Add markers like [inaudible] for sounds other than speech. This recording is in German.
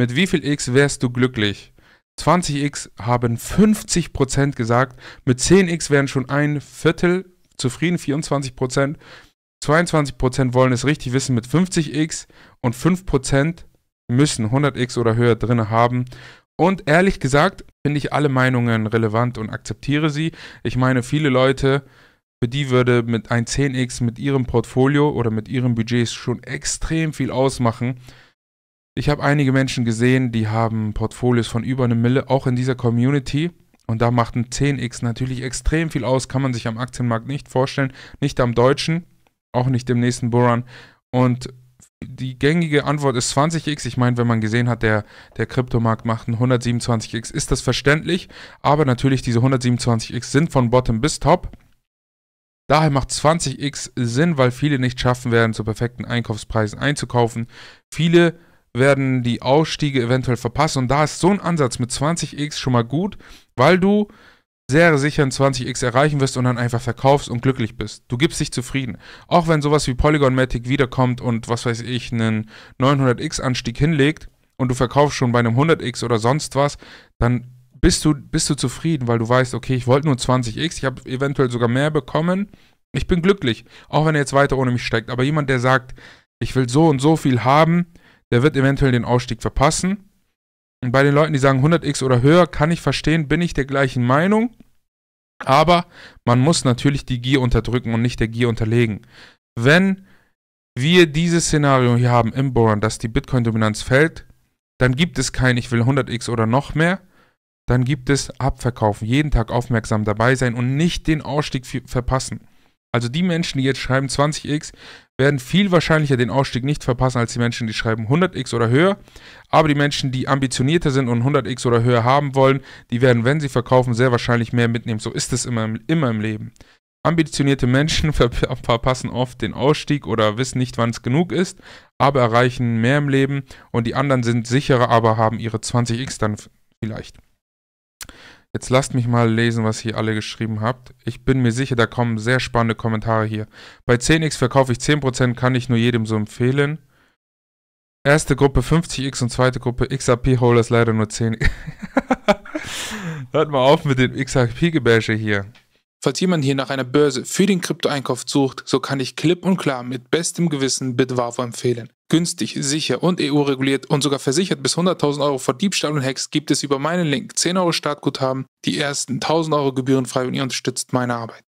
Mit wie viel X wärst du glücklich? 20x haben 50% gesagt, mit 10x wären schon ein Viertel zufrieden, 24%. 22% wollen es richtig wissen mit 50x und 5% müssen 100x oder höher drin haben. Und ehrlich gesagt finde ich alle Meinungen relevant und akzeptiere sie. Ich meine, viele Leute, für die würde mit ein 10x mit ihrem Portfolio oder mit ihren Budgets schon extrem viel ausmachen. Ich habe einige Menschen gesehen, die haben Portfolios von über eine Mille, auch in dieser Community. Und da macht ein 10x natürlich extrem viel aus, kann man sich am Aktienmarkt nicht vorstellen, nicht am deutschen, auch nicht im nächsten Bullrun. Und die gängige Antwort ist 20x. Ich meine, wenn man gesehen hat, der, der Kryptomarkt macht ein 127x, ist das verständlich. Aber natürlich, diese 127x sind von Bottom bis Top. Daher macht 20x Sinn, weil viele nicht schaffen werden, zu perfekten Einkaufspreisen einzukaufen. Viele werden die Ausstiege eventuell verpasst. Und da ist so ein Ansatz mit 20x schon mal gut, weil du sehr sicher ein 20x erreichen wirst und dann einfach verkaufst und glücklich bist. Du gibst dich zufrieden. Auch wenn sowas wie Polygon Matic wiederkommt und was weiß ich, einen 900x Anstieg hinlegt und du verkaufst schon bei einem 100x oder sonst was, dann bist du, bist du zufrieden, weil du weißt, okay, ich wollte nur 20x, ich habe eventuell sogar mehr bekommen. Ich bin glücklich, auch wenn er jetzt weiter ohne mich steigt. Aber jemand, der sagt, ich will so und so viel haben, der wird eventuell den Ausstieg verpassen. Und bei den Leuten, die sagen 100x oder höher, kann ich verstehen, bin ich der gleichen Meinung. Aber man muss natürlich die Gier unterdrücken und nicht der Gier unterlegen. Wenn wir dieses Szenario hier haben im Boron, dass die Bitcoin-Dominanz fällt, dann gibt es kein Ich will 100x oder noch mehr. Dann gibt es Abverkaufen, jeden Tag aufmerksam dabei sein und nicht den Ausstieg verpassen. Also die Menschen, die jetzt schreiben 20x, werden viel wahrscheinlicher den Ausstieg nicht verpassen als die Menschen, die schreiben 100x oder höher. Aber die Menschen, die ambitionierter sind und 100x oder höher haben wollen, die werden, wenn sie verkaufen, sehr wahrscheinlich mehr mitnehmen. So ist es immer, im, immer im Leben. Ambitionierte Menschen [laughs] verpassen oft den Ausstieg oder wissen nicht, wann es genug ist, aber erreichen mehr im Leben und die anderen sind sicherer, aber haben ihre 20x dann vielleicht. Jetzt lasst mich mal lesen, was ihr alle geschrieben habt. Ich bin mir sicher, da kommen sehr spannende Kommentare hier. Bei 10x verkaufe ich 10%, kann ich nur jedem so empfehlen. Erste Gruppe 50x und zweite Gruppe XRP-Holders leider nur 10. [laughs] Hört mal auf mit dem XRP-Gebäsche hier. Falls jemand hier nach einer Börse für den Kryptoeinkauf sucht, so kann ich klipp und klar mit bestem Gewissen Bitwavo empfehlen. Günstig, sicher und EU-reguliert und sogar versichert bis 100.000 Euro vor Diebstahl und Hacks gibt es über meinen Link 10 Euro Startguthaben, die ersten 1.000 Euro gebührenfrei und ihr unterstützt meine Arbeit.